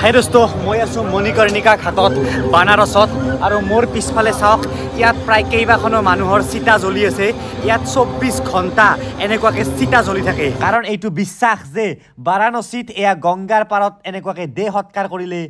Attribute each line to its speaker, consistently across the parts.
Speaker 1: হাই দোস্ত মই আছো মণিকৰ্ণিকা ঘাটত বানাৰসত আৰ মোৰ পিছফালে চাওক ইয়াত প্ৰায় কেবাখনো মানুহৰ চিতা জ্বলি আছে ইয়াত চৌব্বিশ ঘণ্টা এনেকুৱাকে চিতা জ্বলি থাকে কাৰণ এইটো বিশ্বাস যে বাৰাণসীত এয়া গঙ্গাৰ পাৰত এনেকুৱাকে দেহ সৎকাৰ কৰলে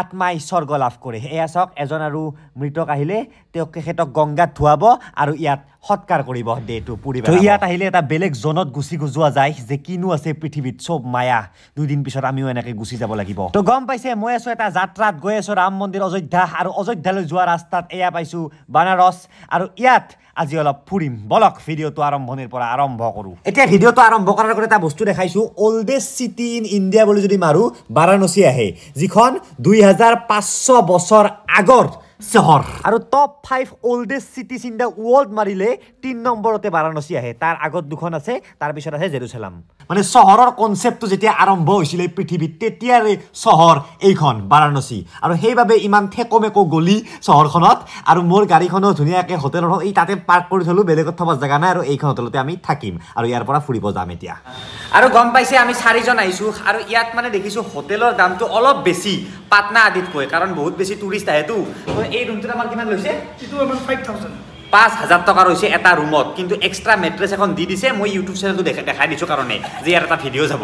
Speaker 1: আত্মাই স্বৰ্গ লাভ কৰে এয়া চাওক এজন আৰু মৃতক আহিলে তেওঁক তেখেতক গংগাত ধুৱাব আৰু ইয়াত সৎকাৰ কৰিব দেহটো পুৰিব ইয়াত আহিলে এটা বেলেগ জনত গুচি যোৱা যায় যে কিনো আছে পৃথিৱীত চব মায়া দুদিন পিছত আমিও এনেকে গুচি যাব লাগিব তো গম পাইছে মই আছো এটা যাত্ৰাত গৈ আছো ৰাম মন্দিৰ অযোধ্যা আৰু অযোধ্যালৈ যোৱা ৰাস্তাত এয়া পাইছো বানাৰস আৰু ইয়াত আজি অলপ ফুৰিম বলক ভিডিঅ'টো আৰম্ভণিৰ পৰা আৰম্ভ কৰোঁ এতিয়া ভিডিঅ'টো আৰম্ভ কৰাৰ আগতে এটা বস্তু দেখাইছোঁ অল্ডেষ্ট চিটি ইন ইণ্ডিয়া বুলি যদি মাৰোঁ বাৰাণসী আহে যিখন দুই হাজাৰ পাঁচশ বছৰ আগৰ চহৰ আৰু top five oldest cities in the world মাৰিলে তিনি নম্বৰতে বাৰাণসী আহে তাৰ আগত দুখন আছে তাৰপিছত আছে জেৰুচালাম মানে চহৰৰ কনচেপ্টটো যেতিয়া আৰম্ভ হৈছিলে পৃথিৱীত তেতিয়াৰে চহৰ এইখন বাৰাণসী আৰু সেইবাবে ইমান ঠেকো মেকো গলি চহৰখনত আৰু মোৰ গাড়ীখনো ধুনীয়াকৈ হোটেলৰ এই তাতে পাৰ্ক কৰি থ'লোঁ বেলেগত থ'ব জেগা নাই আৰু এইখন হোটেলতে আমি থাকিম আৰু ইয়াৰ পৰা ফুৰিব যাম এতিয়া আৰু গম পাইছে আমি চাৰিজন আহিছোঁ আৰু ইয়াত মানে দেখিছোঁ হোটেলৰ দামটো অলপ বেছি পাটনা আদিতকৈ কাৰণ বহুত বেছি টুৰিষ্ট আহেতো পাঁচ হাজাৰ টকা ৰৈছে এটা ৰুমত কিন্তু এক্সট্ৰা মেট্ৰেছ এখন দি দিছে মই ইউটিউব চেনেলটো দেখাই দিছোঁ কাৰণে যে ইয়াৰ এটা ভিডিঅ' যাব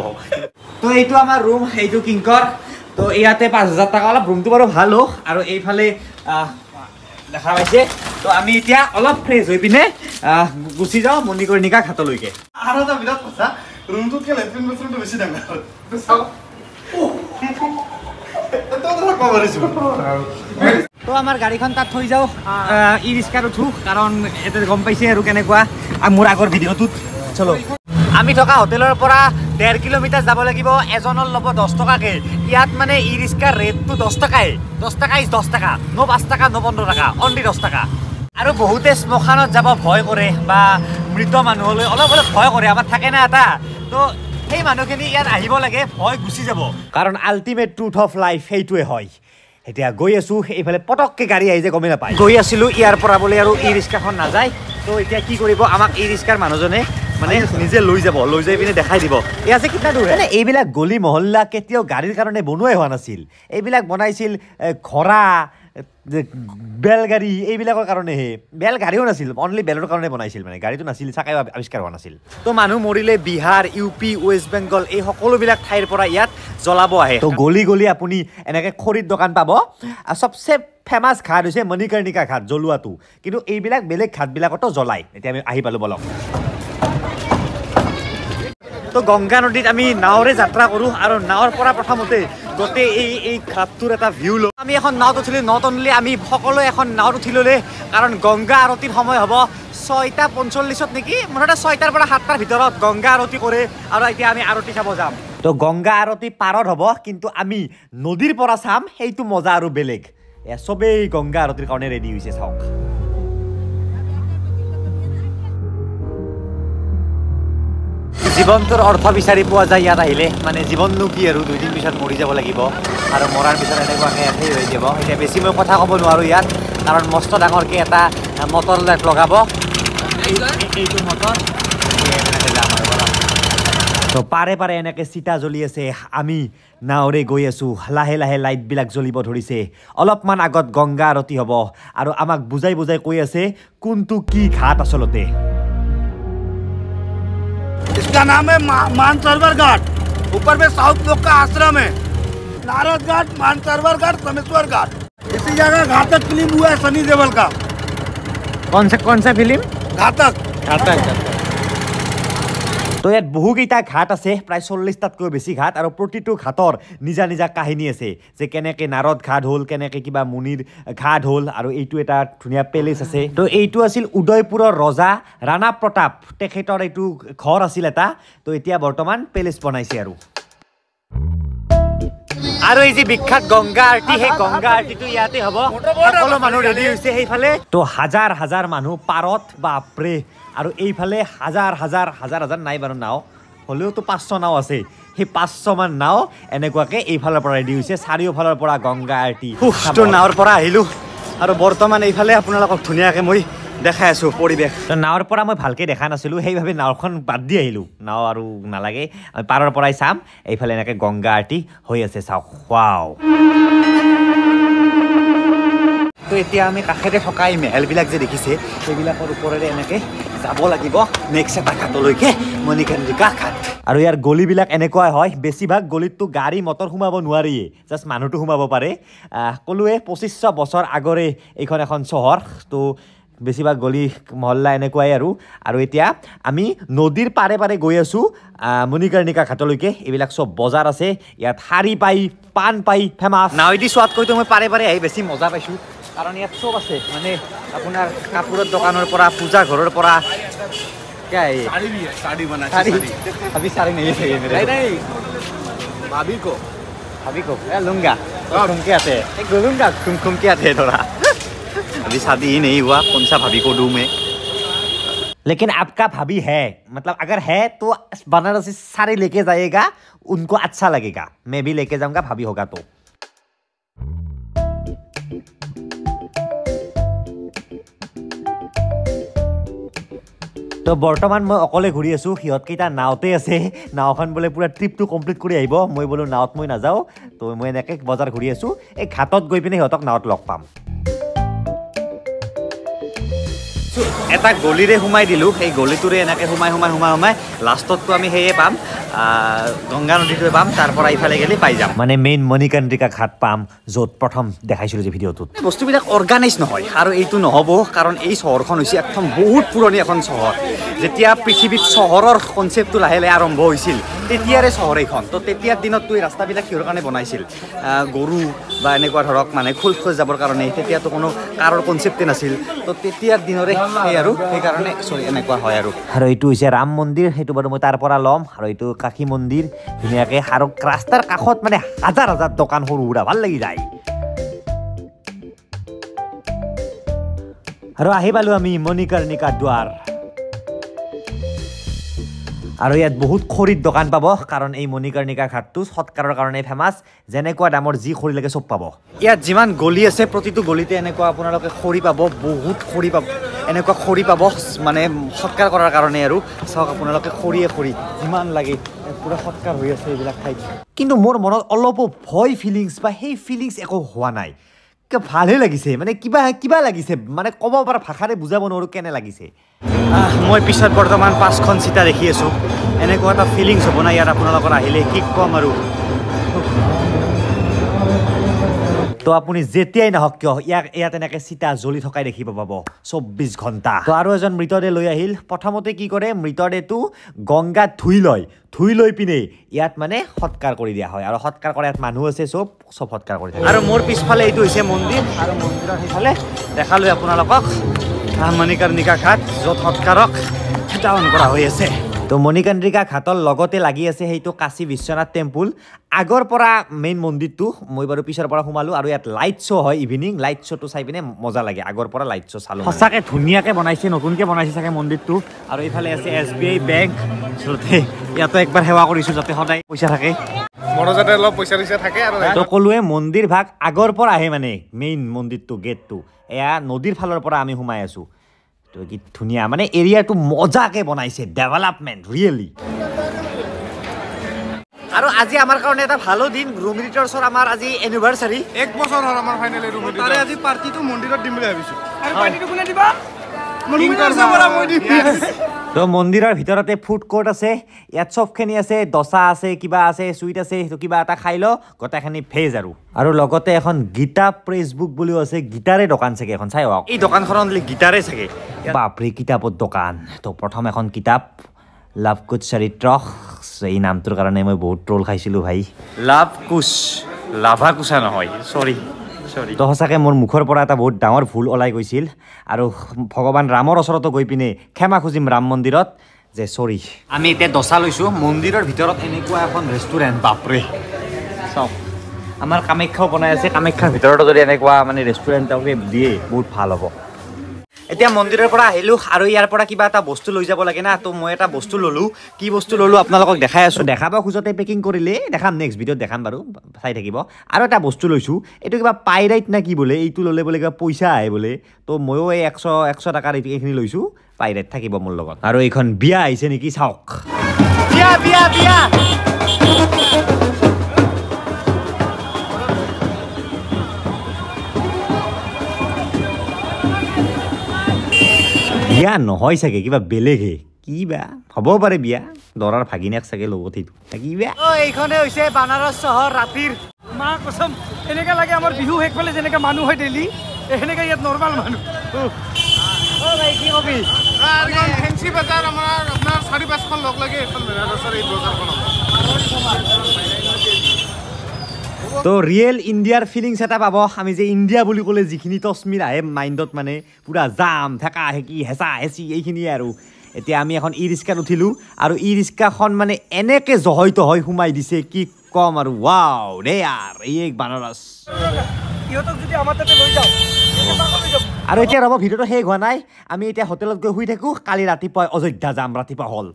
Speaker 1: তো এইটো আমাৰ ৰুম সেইটো কিংকৰ তো ইয়াতে পাঁচ হাজাৰ টকা অলপ ৰুমটো বাৰু ভাল হওক আৰু এইফালে দেখা পাইছে তো আমি এতিয়া অলপ ফ্ৰেছ হৈ পিনে গুচি যাওঁ মণিকৰণিকা ঘাটলৈকে আমি থকা হোটেলৰ পৰা ডেৰ কিলোমিটাৰ যাব লাগিব এজনৰ ল'ব দহ টকাকে ইয়াত মানে ই ৰিক্সাৰ ৰেটটো দহ টকাই দহ টকা ইজ দহ টকা ন পাঁচ টকা ন পোন্ধৰ টকা অনলি দহ টকা আৰু বহুতে শ্মশানত যাব ভয় কৰে বা মৃত মানুহলৈ অলপ অলপ ভয় কৰে আমাৰ থাকে না এটা তো সেই মানুহখিনি ইয়াত আহিব লাগে ভয় গুচি যাব কাৰণ আল্টিমেট ট্ৰুথ অফ লাইফ সেইটোৱে হয় এতিয়া গৈ আছো এইফালে পটককৈ গাড়ী আহি যে গমেই নাপায় গৈ আছিলোঁ ইয়াৰ পৰা বুলি আৰু ই ৰিক্সাখন নাযায় তো এতিয়া কি কৰিব আমাক ই ৰিক্সাৰ মানুহজনে মানে নিজে লৈ যাব লৈ যাই পিনে দেখাই দিব ইয়াৰ যে কিমান দূৰ মানে এইবিলাক গলি মহল্লা কেতিয়াও গাড়ীৰ কাৰণে বনোৱাই হোৱা নাছিল এইবিলাক বনাইছিল ঘৰা যে বেলগাড়ী এইবিলাকৰ কাৰণেহে বেল গাড়ীও নাছিল অনলি বেলৰ কাৰণে বনাইছিল মানে গাড়ীটো নাছিল চাকাই আৱিষ্কাৰ হোৱা নাছিল তো মানুহ মৰিলে Bihar U P West Bengal এই সকলোবিলাক ঠাইৰ পৰা ইয়াত জ্বলাব আহে তো গলি গলি আপুনি এনেকে খৰিত দোকান পাব আৰু চবচে ফেমাছ ঘাট হৈছে মণিকাৰ্ণিকা ঘাট জ্বলোৱাটো কিন্তু এইবিলাক বেলেগ ঘাটবিলাকতো জ্বলায় এতিয়া আমি আহি পালোঁ বলক তো গংগা নদীত আমি নাৱৰে যাত্ৰা কৰোঁ আৰু নাৱৰ পৰা প্ৰথমতে গোটেই এই এই ঘাটটোৰ এটা ভিউ লওঁ আমি এখন নাৱত উঠিলোঁ নট অনলি আমি সকলোৱে এখন নাৱত উঠি ল'লে কাৰণ গংগা আৰতিৰ সময় হ'ব ছয়টা পঞ্চল্লিছত নেকি মুঠতে ছয়টাৰ পৰা সাতটাৰ ভিতৰত গংগা আৰতি কৰে আৰু এতিয়া আমি আৰতি চাব যাম তো গংগা আৰতি পাৰত হ'ব কিন্তু আমি নদীৰ পৰা চাম সেইটো মজা আৰু বেলেগ এ চবেই গংগা আৰতিৰ কাৰণে ৰেডি হৈছে চাওক জীৱনটোৰ অৰ্থ বিচাৰি পোৱা যায় ইয়াত আহিলে মানে জীৱন নো কি আৰু দুদিন পিছত মৰি যাব লাগিব আৰু মৰাৰ পিছত এনেকুৱাকৈ এঠাই হৈ যাব এতিয়া বেছি মই কথা ক'ব নোৱাৰোঁ ইয়াত কাৰণ মস্ত ডাঙৰকৈ এটা মটৰ লাইট লগাব এইটো ত' পাৰে পাৰে এনেকৈ চিটা জ্বলি আছে আমি নাৱৰে গৈ আছোঁ লাহে লাহে লাইটবিলাক জ্বলিব ধৰিছে অলপমান আগত গংগা আৰতি হ'ব আৰু আমাক বুজাই বুজাই কৈ আছে কোনটো কি ঘাট আচলতে इसका नाम है मानसरोवर घाट ऊपर में साउथ लोग का आश्रम है नारद घाट मानसरोवर घाट समेश्वर घाट इसी जगह घातक फिल्म हुआ है सनी देवल का कौन सा कौन सा फिल्म घातक घातक তো ইয়াত বহুকেইটা ঘাট আছে প্ৰায় চল্লিছটাতকৈ বেছি ঘাট আৰু প্ৰতিটো ঘাটৰ নিজা নিজা কাহিনী আছে যে কেনেকৈ নাৰদ ঘাট হ'ল কেনেকৈ কিবা মুনিৰ ঘাট হ'ল আৰু এইটো এটা ধুনীয়া পেলেচ আছে তো এইটো আছিল উদয়পুৰৰ ৰজা ৰাণা প্ৰতাপ তেখেতৰ এইটো ঘৰ আছিল এটা তো এতিয়া বৰ্তমান পেলেচ বনাইছে আৰু আৰু এই যি বিখ্যাত গংগা আৰতি সেই গংগা আৰতিটো ইয়াতে হ'ব সকলো মানুহ ৰেডি হৈছে সেইফালে তো হাজাৰ হাজাৰ মানুহ পাৰত বাপৰে আৰু এইফালে হাজাৰ হাজাৰ হাজাৰ হাজাৰ নাই বাৰু নাও হ'লেওতো পাঁচশ নাও আছে সেই পাঁচশমান নাও এনেকুৱাকৈ এইফালৰ পৰা ৰেডি হৈছে চাৰিওফালৰ পৰা গংগা আৰতি নাৱৰ পৰা আহিলোঁ আৰু বৰ্তমান এইফালে আপোনালোকক ধুনীয়াকৈ মই দেখাই আছোঁ পৰিৱেশ নাৱৰ পৰা মই ভালকৈ দেখা নাছিলোঁ সেইভাৱে নাওখন বাদ দি আহিলোঁ নাও আৰু নালাগে আমি পাৰৰ পৰাই চাম এইফালে এনেকৈ গংগা আৰতি হৈ আছে চাওক খোৱাও তো এতিয়া আমি কাষেৰে থকা এই মেহেলবিলাক যে দেখিছে সেইবিলাকৰ ওপৰেৰে এনেকৈ যাব লাগিব নেক্সট এটা ঘাটলৈকে মণিকান্দিকা ঘাট আৰু ইয়াৰ গলিবিলাক এনেকুৱাই হয় বেছিভাগ গলিততো গাড়ী মটৰ সোমাব নোৱাৰিয়ে জাষ্ট মানুহটো সোমাব পাৰে সকলোৱে পঁচিছশ বছৰ আগৰে এইখন এখন চহৰ তো বেছিভাগ গলি মহল্লা এনেকুৱাই আৰু আৰু এতিয়া আমি নদীৰ পাৰে পাৰে গৈ আছোঁ মণিকাৰ্ণিকা ঘাটলৈকে এইবিলাক চব বজাৰ আছে ইয়াত শাৰী পাই পাণ পাই ফেমাছ নাৱেদি চোৱাতকৈতো মই পাৰে পাৰে আহি বেছি মজা পাইছোঁ कारण इतना सब আছে मानी अपना कपूर दुकान पूजा घर क्या है साड़ी बना साड़ी अभी साड़ी नहीं मेरे नहीं नहीं भाभी को भाभी को थोड़ा अभी शादी ही नहीं हुआ कौन सा भाभी को डू मैं लेकिन आपका भाभी है मतलब अगर है तो बनारसी सारे लेके जाएगा उनको अच्छा लगेगा मैं भी लेके जाऊंगा भाभी होगा तो তো বৰ্তমান মই অকলে ঘূৰি আছোঁ সিহঁতকেইটা নাওতে আছে নাওখন বোলে পূৰা ট্ৰিপটো কমপ্লিট কৰি আহিব মই বোলো নাৱত মই নাযাওঁ তো মই এনেকৈ বজাৰ ঘূৰি আছোঁ এই ঘাটত গৈ পিনে সিহঁতক নাৱত লগ পাম এটা গলিৰে সোমাই দিলোঁ সেই গলিটোৰে এনেকৈ সোমাই সোমাই সোমাই সোমাই লাষ্টততো আমি সেয়ে পাম গংগা নদীটোৱে পাম তাৰ পৰা এইফালে গেলি পাই যাম মানে মেইন মণিকাণ্ডিকা ঘাট পাম য'ত প্ৰথম দেখাইছিলোঁ যে ভিডিঅ'টোত বস্তুবিলাক অৰ্গানাইজ নহয় আৰু এইটো নহ'ব কাৰণ এই চহৰখন হৈছে একদম বহুত পুৰণি এখন চহৰ যেতিয়া পৃথিৱীত চহৰৰ কনচেপ্টটো লাহে লাহে আৰম্ভ হৈছিল তেতিয়াৰে চহৰ এইখন তো তেতিয়াৰ দিনততো এই ৰাস্তাবিলাক কিহৰ কাৰণে বনাইছিল গৰু বা এনেকুৱা ধৰক মানে খোজ খোজ যাবৰ কাৰণে তেতিয়াতো কোনো কাৰৰ কনচেপ্টেই নাছিল তো তেতিয়াৰ দিনৰে সেই আৰু সেইকাৰণে এনেকুৱা হয় আৰু আৰু এইটো হৈছে ৰাম মন্দিৰ সেইটো বাৰু মই তাৰ পৰা ল'ম আৰু এইটো কাশী মন্দিৰ ধুনীয়াকে আৰু ৰাস্তাৰ কাষত মানে হাজাৰ হাজাৰ দোকান সৰু সুৰা ভাল লাগি যায় আৰু আহি পালো আমি মণিকাৰ্ণিকা দুৱাৰ আৰু ইয়াত বহুত খৰিত দোকান পাব কাৰণ এই মণিকাৰ্ণিকা ঘাটটো সৎকাৰৰ কাৰণে ফেমাছ যেনেকুৱা দামৰ যি খৰি লাগে চব পাব ইয়াত যিমান গলি আছে প্ৰতিটো গলিতে এনেকুৱা আপোনালোকে খৰি পাব বহুত খৰি পাব এনেকুৱা খৰি পাব মানে সৎকাৰ কৰাৰ কাৰণে আৰু চাওক আপোনালোকে খৰিয়ে খৰি যিমান লাগে পূৰা সৎকাৰ হৈ আছে এইবিলাক ঠাইত কিন্তু মোৰ মনত অলপো ভয় ফিলিংছ বা সেই ফিলিংছ একো হোৱা নাই কিবা ভালহে লাগিছে মানে কিবা কিবা লাগিছে মানে ক'ব পৰা ভাষাৰে বুজাব নোৱাৰোঁ কেনে লাগিছে মই পিছত বৰ্তমান পাঁচখন চিটা দেখি আছোঁ এনেকুৱা এটা ফিলিংছ হ'ব না ইয়াত আপোনালোকৰ আহিলে কি ক'ম আৰু তো আপুনি যেতিয়াই নাহক কিয় ইয়াক ইয়াত এনেকৈ চিতা জ্বলি থকাই দেখিব পাব চৌব্বিছ ঘণ্টা তো আৰু এজন মৃতদেহ লৈ আহিল প্ৰথমতে কি কৰে মৃতদেহটো গংগাত ধুই লয় ধুই লৈ পিনে ইয়াত মানে সৎকাৰ কৰি দিয়া হয় আৰু সৎকাৰ কৰা ইয়াত মানুহ আছে চব চব সৎকাৰ কৰি থাকে আৰু মোৰ পিছফালে এইটো হৈছে মন্দিৰ আৰু মন্দিৰৰ সেইফালে দেখালোঁ আপোনালোকক মণিকাৰ নিকা ঘাট য'ত সৎকাৰক সীতাৱন কৰা হৈ আছে তো মণিকান্দ্ৰিকা ঘাটৰ লগতে লাগি আছে সেইটো কাশী বিশ্বনাথ টেম্পুল আগৰ পৰা মেইন মন্দিৰটো মই বাৰু পিছৰ পৰা সোমালোঁ আৰু ইয়াত লাইট শ্ব' হয় ইভিনিং লাইট শ্ব'টো চাই পিনে মজা লাগে আগৰ পৰা লাইট শ্ব' চালোঁ সঁচাকৈ ধুনীয়াকৈ বনাইছে নতুনকৈ বনাইছে চাগে মন্দিৰটো আৰু এইফালে আছে এছ বি আই বেংক ইয়াতো একবাৰ সেৱা কৰিছোঁ যাতে সদায় পইচা থাকে সকলোৱে মন্দিৰ ভাগ আগৰ পৰা আহে মানে মেইন মন্দিৰটো গেটটো এয়া নদীৰ ফালৰ পৰা আমি সোমাই আছোঁ তো কি ধুনীয়া মানে এরিয়াটো মজাকে বনাইছে ডেভেলপমেন্ট রিয়েলি আর আজি আমার কারণে এটা ভালো দিন রুম রিটার্সর আমার আজি অ্যানিভার্সারি এক বছর হল আমার ফাইনালি রুম রিটার্স তারে আজি পার্টি তো মন্দিরত দিম বলে ভাবিছো আর পানি তো কোনে দিবা মন্দিরত দিবা মই দিম তো মন্দিৰৰ ভিতৰতে ফুড কোৰ্ট আছে ইয়াত চবখিনি আছে দচা আছে কিবা আছে চুইট আছে সেইটো কিবা এটা খাই লওঁ গোটেইখিনি ভেজ আৰু আৰু লগতে এখন গীতা প্ৰেছ বুক বুলিও আছে গীতাৰে দোকান চাগে এখন চাই আহক এই দোকানখন গীতাৰে চাগে বাপৰে কিতাপৰ দোকান তো প্ৰথম এখন কিতাপ লাভ কুচ চৰিত্ৰ এই নামটোৰ কাৰণে মই বহুত ট্ৰল খাইছিলোঁ ভাই লাভ কুচ লাভা কুচা নহয় চৰি তো সঁচাকে মোৰ মুখৰ পৰা এটা বহুত ডাঙৰ ভুল ওলাই গৈছিল আৰু ভগৱান ৰামৰ ওচৰতো গৈ পিনে ক্ষমা খুজিম ৰাম মন্দিৰত যে চৰি আমি এতিয়া দচা লৈছোঁ মন্দিৰৰ ভিতৰত এনেকুৱা এখন ৰেষ্টুৰেণ্ট বাপৰে চাওক আমাৰ কামাখ্যাও বনাই আছে কামাখ্যাৰ ভিতৰতো যদি এনেকুৱা মানে ৰেষ্টুৰেণ্ট তেওঁলোকে দিয়ে বহুত ভাল হ'ব এতিয়া মন্দিৰৰ পৰা আহিলোঁ আৰু ইয়াৰ পৰা কিবা এটা বস্তু লৈ যাব লাগে না তো মই এটা বস্তু ল'লোঁ কি বস্তু ল'লোঁ আপোনালোকক দেখাই আছোঁ দেখাব খোজতে পেকিং কৰিলে দেখাম নেক্সট ভিডিঅ'ত দেখাম বাৰু চাই থাকিব আৰু এটা বস্তু লৈছোঁ এইটো কিবা পাইৰাইট না কি বোলে এইটো ল'লে বোলে কিবা পইচা আহে বোলে তো ময়ো এই একশ একশ টকাৰ এইটো এইখিনি লৈছোঁ পাইৰাইট থাকিব মোৰ লগত আৰু এইখন বিয়া আহিছে নেকি চাওক বিয়া নহয় চাগে কিবা বেলেগহে কিবা হ'ব পাৰে বিয়া দৰাৰ ভাগিনীয়াক চাগে লগত সেইটো এইখনে হৈছে বানাৰস চহৰ ৰাতিৰ মা কচম এনেকুৱা লাগে আমাৰ বিহু শেষ পালে যেনেকে মানুহ হয় ডেইলি সেনেকে ইয়াত নৰ্মেল মানুহ লগ লাগে তো ৰিয়েল ইণ্ডিয়াৰ ফিলিংছ এটা পাব আমি যে ইণ্ডিয়া বুলি ক'লে যিখিনি তস্মিৰ আহে মাইণ্ডত মানে পূৰা জাম থেকা হেঁকি হেঁচা হেঁচি এইখিনিয়ে আৰু এতিয়া আমি এখন ই ৰিক্সাত উঠিলোঁ আৰু ই ৰিক্সাখন মানে এনেকৈ জহৈ তহৈ সোমাই দিছে কি ক'ম আৰু ৱাও ৰে আৰ এই এক বানৰাজ আৰু এতিয়া ৰ'ব ভিডিঅ'টো শেষ হোৱা নাই আমি এতিয়া হোটেলত গৈ শুই থাকোঁ কালি ৰাতিপুৱাই অযোধ্যা যাম ৰাতিপুৱা হ'ল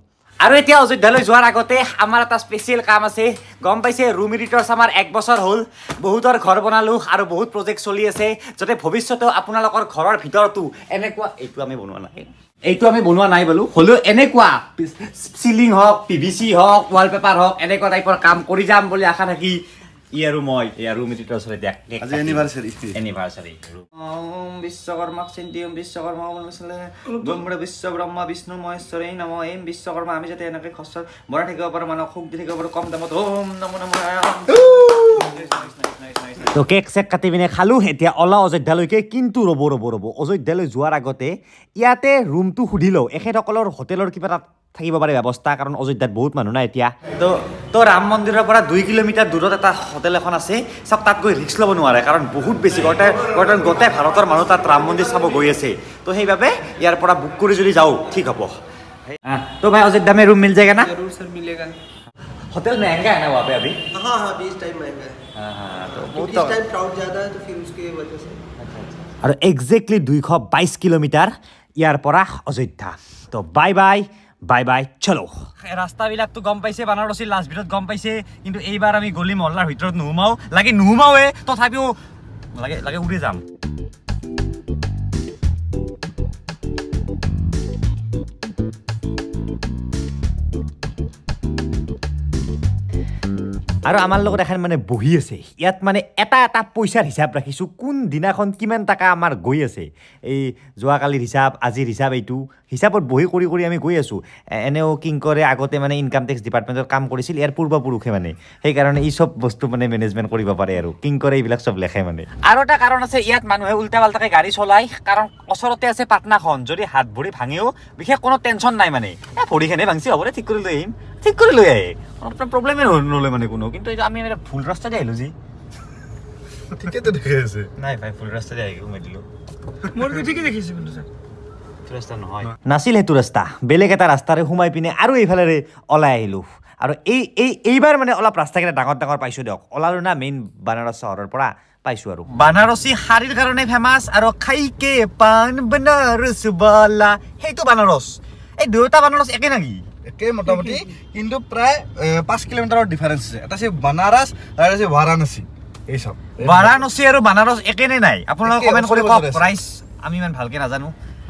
Speaker 1: আৰু এতিয়া অযোধ্যালৈ যোৱাৰ আগতে আমাৰ এটা স্পেচিয়েল কাম আছে গম পাইছে ৰুম ইডিটৰ্ছ আমাৰ এক বছৰ হ'ল বহুতৰ ঘৰ বনালোঁ আৰু বহুত প্ৰজেক্ট চলি আছে যাতে ভৱিষ্যতেও আপোনালোকৰ ঘৰৰ ভিতৰতো এনেকুৱা এইটো আমি বনোৱা নাই এইটো আমি বনোৱা নাই বোলো হ'লেও এনেকুৱা চিলিং হওক পি ভি চি হওক ৱালপেপাৰ হওক এনেকুৱা টাইপৰ কাম কৰি যাম বুলি আশা থাকি আৰু মই থাকিব পাৰোঁ মানুহক কেক চেক কাটি পিনে খালো এতিয়া অলা অযোধ্যালৈকে কিন্তু ৰ'ব ৰ'ব ৰ'ব অযোধ্যালৈ যোৱাৰ আগতে ইয়াতে ৰুমটো সুধি লওঁ এখেতসকলৰ হোটেলৰ কিবা এটা থাকিব পাৰে ব্যৱস্থা কাৰণ অযোধ্যাত বহুত মানুহ নাই এতিয়া তো তো ৰাম মন্দিৰৰ পৰা দুই কিলোমিটাৰ দূৰত এটা হোটেল এখন আছে চব তাত গৈ ৰিক্স ল'ব নোৱাৰে কাৰণ বহুত বেছি গোটেই গোটেই ভাৰতৰ মানুহ তাত ৰাম মন্দিৰ চাব গৈ আছে তো সেইবাবে ইয়াৰ পৰা বুক কৰি যদি যাওঁ ঠিক হ'ব তো ভাই অযোধ্যামে ৰুম মিল যায় না আৰু একজেক্টলি দুইশ বাইছ কিলোমিটাৰ ইয়াৰ পৰা অযোধ্যা তো বাই বাই বাই বাই চলো ৰাস্তাবিলাকতো গম পাইছে বানাৰসীৰ লাষ্ট ভিতৰত গম পাইছে কিন্তু এইবাৰ আমি গলি মহল্লাৰ ভিতৰত নুসোমাওঁ লাগে নুসোমাওঁৱে তথাপিও লাগে লাগে উৰি যাম আৰু আমাৰ লগত এখন মানে বহি আছে ইয়াত মানে এটা এটা পইচাৰ হিচাপ ৰাখিছোঁ কোনদিনাখন কিমান টকা আমাৰ গৈ আছে এই যোৱাকালিৰ হিচাপ আজিৰ হিচাপ এইটো হিচাপত বহি কৰি কৰি আমি গৈ আছোঁ এনেও কিং কৰে আগতে মানে ইনকাম টেক্স ডিপাৰ্টমেণ্টত কাম কৰিছিল ইয়াৰ পূৰ্বপুৰুষে মানে সেইকাৰণে এই চব বস্তু মানে মেনেজমেণ্ট কৰিব পাৰে আৰু কিং কৰে এইবিলাক চব লেখে মানে আৰু এটা কাৰণ আছে ইয়াত মানুহে উল্টা পাল্টাকৈ গাড়ী চলায় কাৰণ ওচৰতে আছে পাটনাখন যদি হাত ভৰি ভাঙিও বিশেষ কোনো টেনশ্যন নাই মানে এ ভৰিখনে ভাঙিছে হ'ব দে ঠিক কৰি লৈ আহিম ঠিক কৰি লৈ আহে আপোনাৰ প্ৰব্লেমে নহ'লে মানে কোনো কিন্তু এইটো আমি ভুল ৰাস্তাতে আহিলোঁ যি ঠিকেতো দেখি আছে নাই ভাই ভুল ৰাস্তাতে আহি ঘুমাই দিলোঁ মোৰ ঠিকে দেখিছোঁ কিন্তু নাছিল সেইটো ৰাস্তা বেলেগ এটা ৰাস্তাৰে সোমাই পিনে আৰু এইফালেৰে ওলাই আহিলোঁ আৰু এই এই এইবাৰ মানে অলপ ৰাস্তাকেইটা ডাঙৰ ডাঙৰ পাইছোঁ দিয়ক ওলালোঁ না মেইন বানাৰস চহৰৰ পৰা পাইছো আৰু বানাৰসী শাৰীৰ কাৰণে ফেমাছ আৰু খাইকে পান বানাৰস বালা সেইটো বানাৰস এই দুয়োটা বানাৰস একে নাকি একে মোটামুটি কিন্তু প্ৰায় পাঁচ কিলোমিটাৰৰ ডিফাৰেঞ্চ আছে এটা আছে বানাৰস আৰু এটা আছে বাৰাণসী এই চব বাৰাণসী আৰু বানাৰস একে নে নাই আপোনালোকে কমেণ্ট কৰি কওক প্ৰাইচ আমি ইমান ভালকৈ নাজানো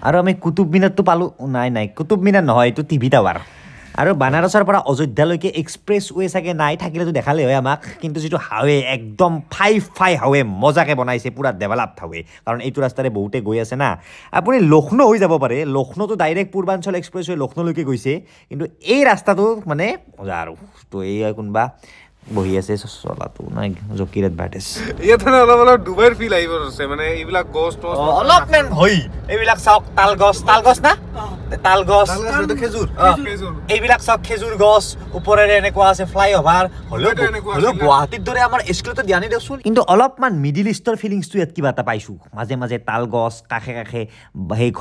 Speaker 1: আৰু আমি কুতুব মিনাৰটো পালোঁ নাই নাই কুতুব মিনাৰ নহয় এইটো টিভি টাৱাৰ আৰু বানাৰসৰ পৰা অযোধ্যালৈকে এক্সপ্ৰেছ ৱে চাগে নাই থাকিলেতো দেখালে হয় আমাক কিন্তু যিটো হাৱে একদম ফাই ফাই হাৱে মজাকৈ বনাইছে পূৰা ডেভেলপড হাৱে কাৰণ এইটো ৰাস্তাৰে বহুতে গৈ আছে না আপুনি লক্ষ্ণৌ হৈ যাব পাৰে লক্ষ্ণৌটো ডাইৰেক্ট পূৰ্বাঞ্চল এক্সপ্ৰেছ ৱে লক্ষ্ণৌলৈকে গৈছে কিন্তু এই ৰাস্তাটো মানে মজা আৰু তো এই কোনোবা বহি আছে চলাটো নাই জকিৰত বাটেছ ইয়াতে অলপ অলপ ডুবাই ফিল আহিব আছে মানে এইবিলাক গছ অলপ মেন হৈ এইবিলাক চাওক তাল গছ তাল গছ না তাল গছ খেজুর এইবিলাক চাওক খেজুর গছ উপরে এনেকুৱা আছে ফ্লাই অভাৰ হলো হলো গুৱাহাটীৰ দৰে আমাৰ স্কুলতো দিয়া নাই দেখোন কিন্তু অলপমান মিডিল ইষ্টৰ ফিলিংছটো ইয়াত কিবা এটা পাইছো মাজে মাজে তাল গছ কাষে কাষে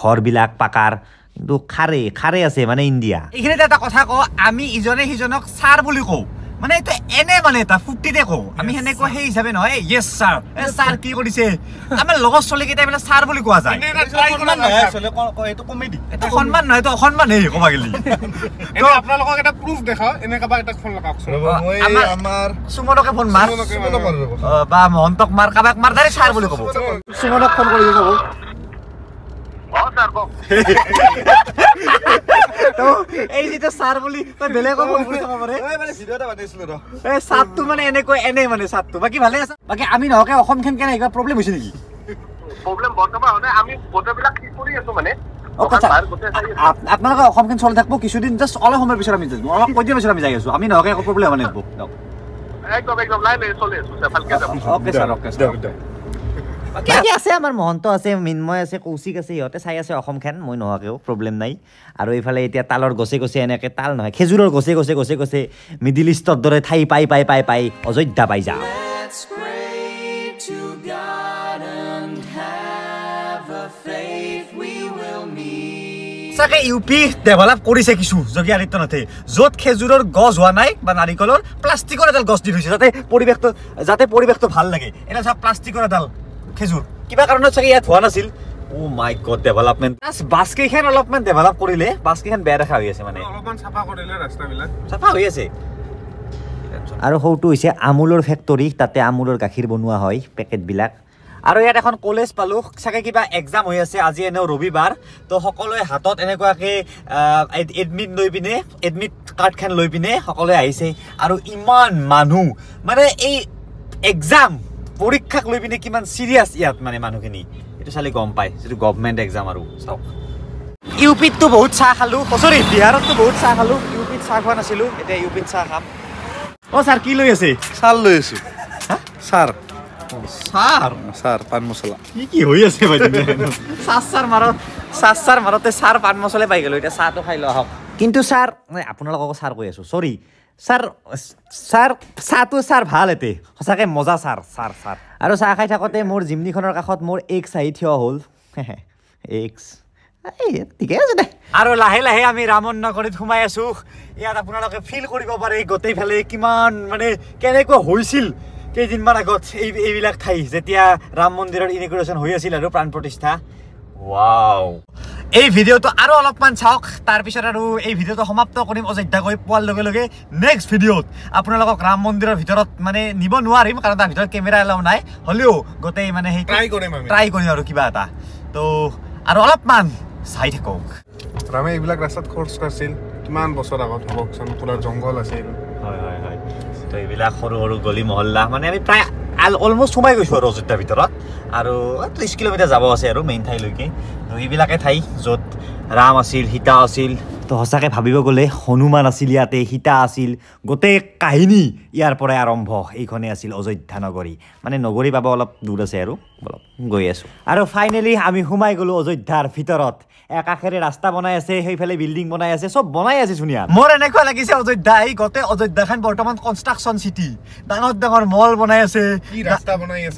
Speaker 1: ঘৰ বিলাক পাকাৰ কিন্তু খাৰে খাৰে আছে মানে ইণ্ডিয়া এইখিনিতে এটা কথা কওঁ আমি ইজনে সিজনক ছাৰ বুলি কওঁ মানে এইটো এনে মানে এটা ফুটি দেখো আমি সেনেকুৱা সেই হিচাপে নহয় য়েছ ছাৰ এ ছাৰ কি কৰিছে আমাৰ লগৰ ছোৱালীকেইটাই মানে ছাৰ বুলি কোৱা যায় এইটো সন্মান নহয় এইটো অসন্মান হে কবা গেলি এইটো আপোনালোকক এটা প্ৰুফ দেখাও এনেকাবা এটা ফোন লগাওক আমাৰ আমাৰ সুমনকে ফোন মাৰ বা মহন্তক মাৰ কাবাক মাৰ তাৰে ছাৰ বুলি ক'ব সুমনক ফোন কৰি ক'ব অ ছাৰ কওক আমি নহকে আপনাদের অসম চলে থাকবো কিছুদিন জাস্ট অলপ সময়ের পিছন আমি কই দিন পিছন আমি যাই আছো আমি নহকে একটু প্রবলেম মানে একদম একদম লাইন চলে আসবো ওকে স্যার ওকে বাকী আছে আমাৰ মহন্ত আছে মৃন্ময় আছে কৌশিক আছে সিহঁতে চাই আছে অসমখন মই নোহোৱাকৈও প্ৰব্লেম নাই আৰু এইফালে এতিয়া তালৰ গছে গছে এনেকৈ তাল নহয় খেজুৰৰ গছে গছে গছে গছে মিডিল ইষ্টৰ দৰে ঠাই পাই পাই পাই পাই অযোধ্যা পাই যাওঁ সঁচাকৈ ইউ পি ডেভেলপ কৰিছে কিছু যোগী আদিত্যনাথে য'ত খেজুৰৰ গছ হোৱা নাই বা নাৰিকলৰ প্লাষ্টিকৰ এডাল গছ দি থৈছে যাতে পৰিৱেশটো যাতে পৰিৱেশটো ভাল লাগে এনে চাওক প্লাষ্টিকৰ এডাল খেজুৰ কিবা কাৰণে চাগে ইয়াত হোৱা নাছিল অ' মাই গড ডেভেলপমেন্ট বাস কেইখন অলপমান ডেভেলপ কৰিলে বাস বেয়া দেখা হৈ আছে মানে অলপমান চাফা কৰিলে ৰাস্তাবিলাক চাফা হৈ আছে আৰু সৌটো হৈছে আমূলৰ ফেক্টৰী তাতে আমূলৰ গাখীৰ বনোৱা হয় পেকেট বিলাক আৰু ইয়াত এখন কলেজ পালো চাগে কিবা এক্সাম হৈ আছে আজি এনেও ৰবিবাৰ ত' সকলোৱে হাতত এনেকুৱাকৈ এডমিট লৈ পিনে এডমিট কাৰ্ডখন লৈ পিনে সকলোৱে আহিছে আৰু ইমান মানুহ মানে এই এক্সাম পৰীক্ষাক লৈ পিনে কিমান চিৰিয়াছ ইয়াত মানে মানুহখিনি এইটো চালি গম পায় যিটো গভমেণ্ট এক্সাম আৰু চাওক ইউ পিতটো বহুত চাহ খালোঁ চৰি বিহাৰততো বহুত চাহ খালোঁ ইউ পিত চাহ খোৱা নাছিলোঁ এতিয়া ইউ পিত চাহ খাম অ' ছাৰ কি লৈ আছে চাল লৈ আছোঁ ছাৰ কিন্তু ছাৰ মই আপোনালোককো কৈ আছো চৰি ছাৰ ছাৰ চাহটো ছাৰ ভাল এতে সঁচাকৈ মজা ছাৰ ছাৰ ছাৰ আৰু চাহ খাই থাকোঁতে মোৰ জিমনিখনৰ কাষত মোৰ এক চাহি থিয় হ'ল এক্স এই ঠিকে আছে দে আৰু লাহে লাহে আমি ৰামনগৰীত সোমাই আছো ইয়াত আপোনালোকে ফিল কৰিব পাৰে গোটেই ফালে কিমান মানে কেনেকুৱা হৈছিল কেইদিনমান আগত এই এইবিলাক ঠাই যেতিয়া ৰাম মন্দিৰৰ ইনগ্ৰেশ্যন হৈ আছিল আৰু প্ৰাণ প্ৰতিষ্ঠা ৱাও এই ভিডিঅ'টো আৰু অলপমান চাওক তাৰপিছত আৰু এই ভিডিঅ'টো সমাপ্ত কৰিম অযোধ্যা গৈ পোৱাৰ লগে লগে নেক্সট ভিডিঅ'ত আপোনালোকক ৰাম মন্দিৰৰ ভিতৰত মানে নিব নোৱাৰিম কাৰণ তাৰ ভিতৰত কেমেৰা এলাও নাই হ'লেও গোটেই মানে সেই ট্ৰাই কৰিম ট্ৰাই কৰিম আৰু কিবা এটা তো আৰু অলপমান চাই থাকক ৰামে এইবিলাক ৰাস্তাত খৰচ কৰিছিল কিমান বছৰ আগত হ'বচোন পুৰা জংঘল আছিল হয় হয় হয় তো এইবিলাক সৰু সৰু গলি মহল্লা অলমষ্ট সোমাই গৈছোঁ আৰু অযোধ্যাৰ ভিতৰত আৰু ত্ৰিছ কিলোমিটাৰ যাব আছে আৰু মেইন ঠাইলৈকে সেইবিলাকে ঠাই য'ত ৰাম আছিল সীতা আছিল তো সঁচাকৈ ভাবিব গ'লে হনুমান আছিল ইয়াতে সীতা আছিল গোটেই কাহিনী ইয়াৰ পৰাই আৰম্ভ এইখনেই আছিল অযোধ্যা নগৰী মানে নগৰী বাবা অলপ দূৰ আছে আৰু অলপ গৈ আছোঁ আৰু ফাইনেলি আমি সোমাই গ'লোঁ অযোধ্যাৰ ভিতৰত একাষেৰে ৰাস্তা বনাই আছে সেইফালে বিল্ডিং বনাই আছে চব বনাই আছে ধুনীয়া মোৰ এনেকুৱা লাগিছে অযোধ্যা এই গোটেই অযোধ্যাখন বৰ্তমান কনষ্ট্ৰাকশ্যন চিটি ডাঙৰ ডাঙৰ মল বনাই আছে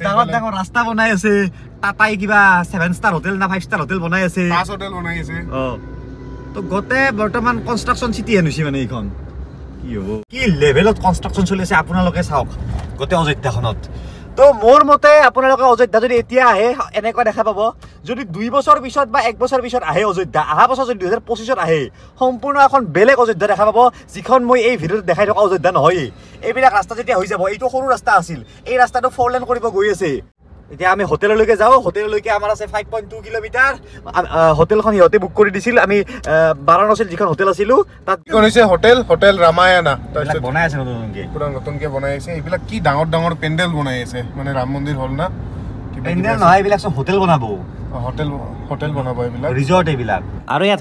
Speaker 1: ডাঙৰ ডাঙৰ ৰাস্তা বনাই আছে তাতাই কিবা ছেভেন ষ্টাৰ হোটেল না ফাইভ ষ্টাৰ হোটেল বনাই আছে গোটে বর্তমান কনস্ট্রাকশন সিটি হেন হইছে মানে এইখন কি হব কি লেভেলত কনস্ট্রাকশন চলি আছে আপোনালোকে চাওক গোটে অযোধ্যাখনত তো মোর মতে আপোনালোকে অযোধ্যা যদি এতিয়া আহে এনেকুৱা দেখা পাব যদি দুই বছৰ পিছত বা এক বছৰ পিছত আহে অযোধ্যা অহা বছৰ যদি দুহেজাৰ পঁচিছত আহে সম্পূৰ্ণ এখন বেলেগ অযোধ্যা দেখা পাব যিখন মই এই ভিডিঅ'ত দেখাই থকা অযোধ্যা নহয়েই এইবিলাক ৰাস্তা যেতিয়া হৈ যাব এইটো সৰু ৰাস্তা আছিল এই ৰাস্তাটো ফ'ৰ লেন কৰিব গৈ আছে এতিয়া আমি হোটেললৈকে যাওঁ হোটেললৈকে আমাৰ আছে ফাইভ পইণ্ট টু কিলোমিটাৰ হোটেলখন সিহঁতে বুক কৰি দিছিল আমি বাৰাণসীত যিখন হোটেল আছিলো তাত হৈছে হোটেল হোটেল ৰামায়ণা বনাই আছে নতুনকে নতুনকে বনাই আছে এইবিলাক কি ডাঙৰ ডাঙৰ পেণ্ডেল বনাই আছে মানে ৰাম মন্দিৰ হল না আৰু ইয়াত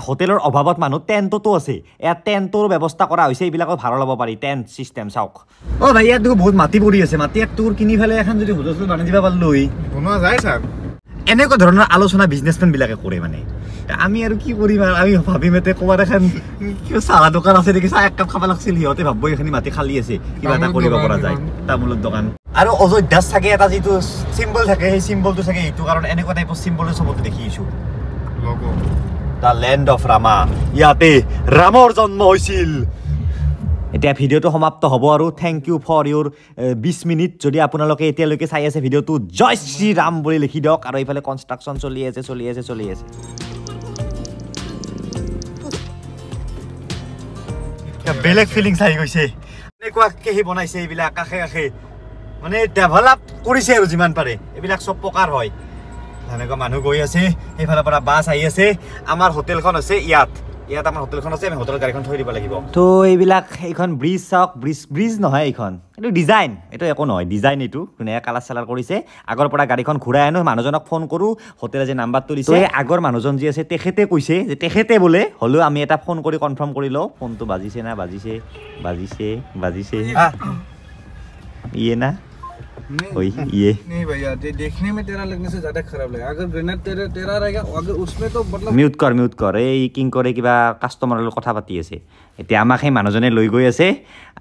Speaker 1: হোটেলৰ অভাৱত মানুহ টেণ্টতো আছে ইয়াত টেণ্টৰ ব্যৱস্থা কৰা হৈছে এইবিলাকো ভাল ল'ব পাৰি টেণ্ট চিষ্টেম চাওক অ ভাই ইয়াত দেখোন বহুত মাটি পৰি আছে মাটি ইয়াত তোৰ কিনি ফেলে এখন যদি হোটেল চোটেল বান্ধি দিব পাৰিলো হয় বনোৱা যায় ছাৰ এনেকুৱা ধৰণৰ আলোচনা বিজনেছমেনবিলাকে কৰে মানে আমি আৰু কি কৰিম আৰু আমি ভাবিম এতিয়া ক'ৰবাত এখন কিয় চাহা দোকান আছে নেকি চাহ এক কাপ খাব লাগিছিল সিহঁতে ভাবিব এইখিনি মাটি খালী আছে কিবা এটা কৰিব পৰা যায় তামোলৰ দোকান আৰু অযোধ্যাত চাগে এটা যিটো চিম্বল থাকে সেই চিম্বলটো চাগে সেইটো কাৰণ এনেকুৱা টাইপৰ চিম্বলটো চবতে দেখি আছো দ্য লেণ্ড অফ ৰামা ইয়াতে ৰামৰ জন্ম হৈছিল এতিয়া ভিডিঅ'টো সমাপ্ত হ'ব আৰু থেংক ইউ ফৰ ইয়োৰ বিছ মিনিট যদি আপোনালোকে এতিয়ালৈকে চাই আছে ভিডিঅ'টো জয় শ্ৰীৰাম বুলি লিখি দিয়ক আৰু এইফালে কনষ্ট্ৰাকশ্যন চলি আছে চলি আছে চলি আছে বেলেগ ফিলিংছ আহি গৈছে এনেকুৱাকৈ সি বনাইছে এইবিলাক কাষে কাষে মানে ডেভেলপ কৰিছে আৰু যিমান পাৰে এইবিলাক চব প্ৰকাৰ হয় তেনেকুৱা মানুহ গৈ আছে সেইফালৰ পৰা বাছ আহি আছে আমাৰ হোটেলখন আছে ইয়াত ইয়াত আমাৰ হোটেলখন আছে আমি হোটেল গাড়ীখন থৈ দিব লাগিব তো এইবিলাক এইখন ব্ৰিজ চাওক ব্ৰিজ ব্ৰিজ নহয় এইখন এইটো ডিজাইন এইটো একো নহয় ডিজাইন এইটো ধুনীয়া কালাৰ চালাৰ কৰিছে আগৰ পৰা গাড়ীখন ঘূৰাই আনো মানুহজনক ফোন কৰোঁ হোটেলে যে নাম্বাৰটো দিছে আগৰ মানুহজন যি আছে তেখেতে কৈছে যে তেখেতে বোলে হ'লেও আমি এটা ফোন কৰি কনফাৰ্ম কৰি লওঁ ফোনটো বাজিছে না বাজিছে বাজিছে বাজিছে ইয়ে না ये नहीं भैया दे, देखने में तेरा लगने से ज्यादा खराब लगेगा अगर ग्रेनेड तेरे तेरा रहेगा अगर उसमें तो मतलब म्यूट कर म्यूट कर ए किंग करे कि बा कस्टमर लोग कथा पाती है से इतने आमा खे मानो जने लोई गई है से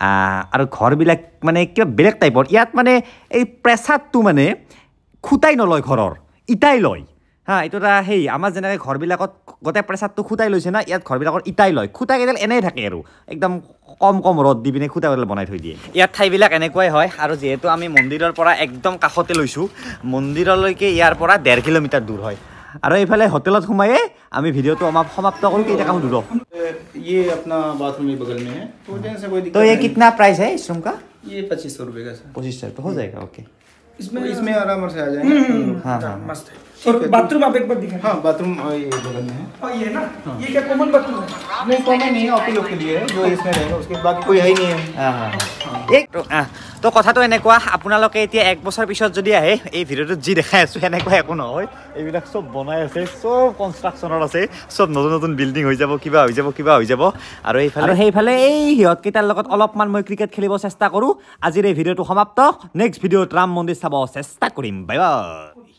Speaker 1: आ अरु घर भी लग मने क्या बिलक टाइप और यात मने ये प्रेशर तू मने खुदाई न लोई घर और इताई लोई হা এইটো এটা সেই আমাৰ যেনেকৈ ঘৰবিলাকত গোটেই প্ৰেচাৰটো খুটাই লৈছে না ইয়াত ঘৰবিলাকত ইটাই লয় খুটাকেইডাল এনেই থাকে আৰু একদম কম কম ৰ'দ দি পিনে খুটাকেইডাল বনাই থৈ দিয়ে ইয়াৰ ঠাইবিলাক এনেকুৱাই হয় আৰু যিহেতু আমি মন্দিৰৰ পৰা একদম কাষতে লৈছোঁ মন্দিৰলৈকে ইয়াৰ পৰা ডেৰ কিলোমিটাৰ দূৰ হয় আৰু এইফালে হোটেলত সোমায়ে আমি ভিডিঅ'টো আমাৰ সমাপ্ত কৰোঁ কেইটা কাম দূৰ তো ইয়ে কিতনা প্ৰাইচ হে ইছৰুম কা পঁচিছশ ৰুপিছশ ৰুপে যায় অ'কে হা হা और बाथरूम आप एक बार दिखा हाँ बाथरूम ये बगल में है और ये ना ये क्या कॉमन बाथरूम है नहीं कॉमन नहीं है लोग के लिए जो इसमें रहेगा उसके बाद कोई है ही नहीं है एक তো কথাটো এনেকুৱা আপোনালোকে এতিয়া এক বছৰ পিছত যদি আহে এই ভিডিঅ'টোত যি দেখাই আছোঁ সেনেকুৱা একো নহয় এইবিলাক চব বনাই আছে চব কনষ্ট্ৰাকশ্যনৰ আছে চব নতুন নতুন বিল্ডিং হৈ যাব কিবা হৈ যাব কিবা হৈ যাব আৰু এইফালে সেইফালে এই সিহঁতকেইটাৰ লগত অলপমান মই ক্ৰিকেট খেলিব চেষ্টা কৰোঁ আজিৰ এই ভিডিঅ'টো সমাপ্ত নেক্সট ভিডিঅ'ত ৰাম মন্দিৰ চাব চেষ্টা কৰিম বাই বাই